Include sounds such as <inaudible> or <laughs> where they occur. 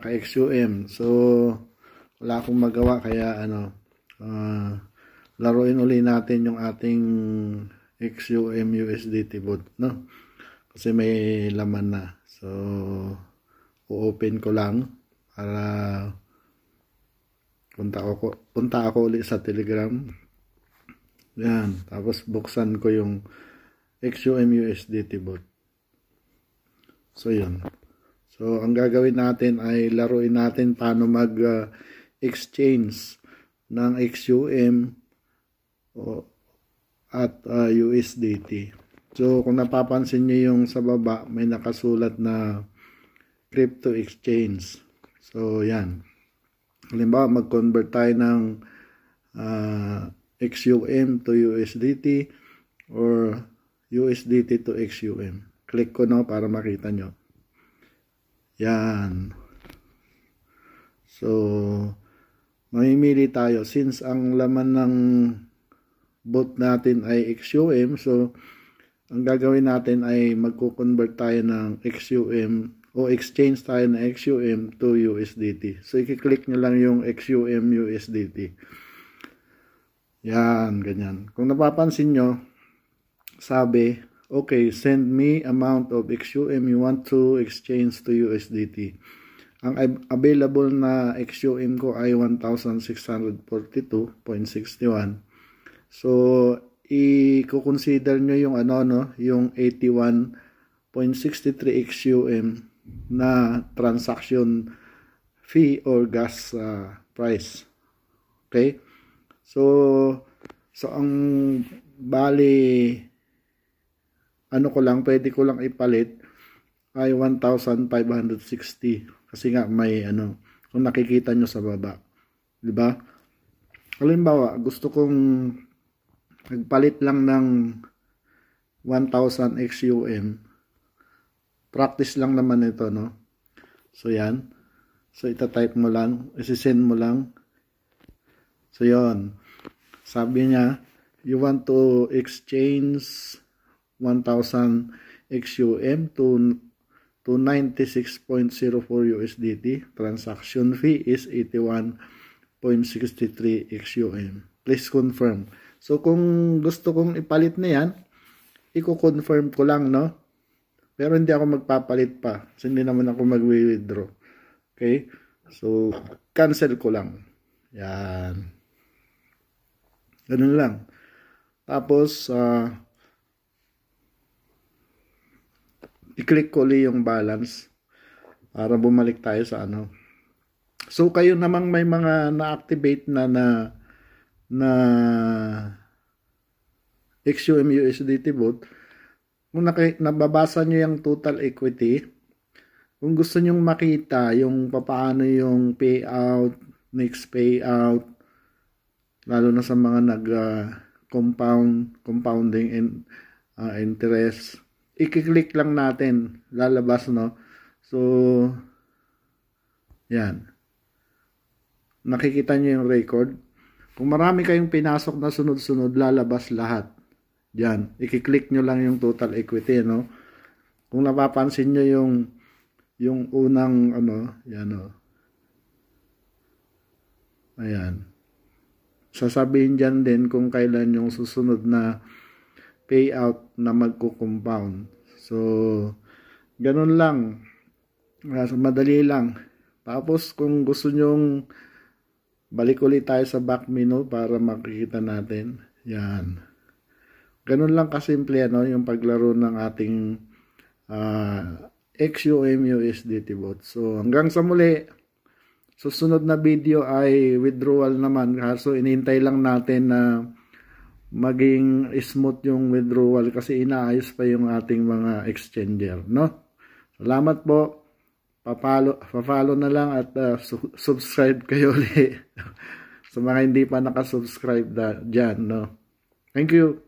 ka-XUM. So, wala akong magawa kaya ano, uh, laruin uli natin yung ating XUM USDT bot, no? Kasi may laman na. So, u-open ko lang para punta ako, punta ako uli sa Telegram. Yan. Tapos buksan ko yung XUM USDT bot. So, yun. So, ang gagawin natin ay laruin natin paano mag-exchange ah, uh, ng XUM o, at uh, ah, USDT. So, kung napapansin nyo yung sa baba, may nakasulat na crypto exchange. So, yan. Halimbawa, mag-convert tayo ng uh, ah, XUM to USDT or USDT to XUM. Click ko no para makita nyo. Yan. So, mamimili tayo since ang laman ng boat natin ay XUM. So, ang gagawin natin ay magko-convert tayo ng XUM o exchange tayo ng XUM to USDT. So, i-click nyo lang yung XUM USDT. Yan, ganyan. Kung napapansin nyo, sabi, okay, send me amount of XUM you want to exchange to USDT. Ang available na XUM ko ay 1,642.61. So, i-consider nyo yung ano, no? Yung 81.63 XUM na transaction fee or gas uh, price. Okay? So, so ang bali ano ko lang, pwede ko lang ipalit ay 1,560. Kasi nga may ano, kung nakikita nyo sa baba. ba diba? Halimbawa, gusto kong nagpalit lang ng 1,000 XUM. Practice lang naman ito, no? So, yan. So, type mo lang. Isisend mo lang. So, yon Sabi niya, you want to exchange 1,000 XUM to to 96.04 USDT. Transaction fee is 81.63 XUM. Please confirm. So kung gusto kong ipalit na yan, i-confirm ko lang no. Pero hindi ako magpapalit pa. Kasi hindi naman ako mag-withdraw. Okay? So, cancel ko lang. Yan. Ganun lang. Tapos, uh, i-click ko li yung balance para bumalik tayo sa ano. So kayo namang may mga na-activate na na na XUM USDT bot kung naki, nababasa nyo yung total equity kung gusto nyong makita yung paano yung payout next payout lalo na sa mga nag uh, compound compounding in, uh, interest i-click lang natin lalabas no so yan nakikita nyo yung record kung marami kayong pinasok na sunod-sunod lalabas lahat yan i-click nyo lang yung total equity no kung napapansin nyo yung yung unang ano yan no ayan sasabihin dyan din kung kailan yung susunod na payout na magko-compound. So, ganun lang. Mas ah, madali lang. Tapos, kung gusto nyong balik ulit tayo sa back menu para makikita natin. Yan. Ganun lang kasimple ano, yung paglaro ng ating uh, ah, XUMUSDT bot. So, hanggang sa muli. Susunod na video ay withdrawal naman. Kaso, inintay lang natin na uh, maging smooth yung withdrawal kasi inaayos pa yung ating mga exchanger, no? Salamat po. Papalo, papalo na lang at uh, su- subscribe kayo <laughs> ulit. sa mga hindi pa nakasubscribe da, dyan, no? Thank you.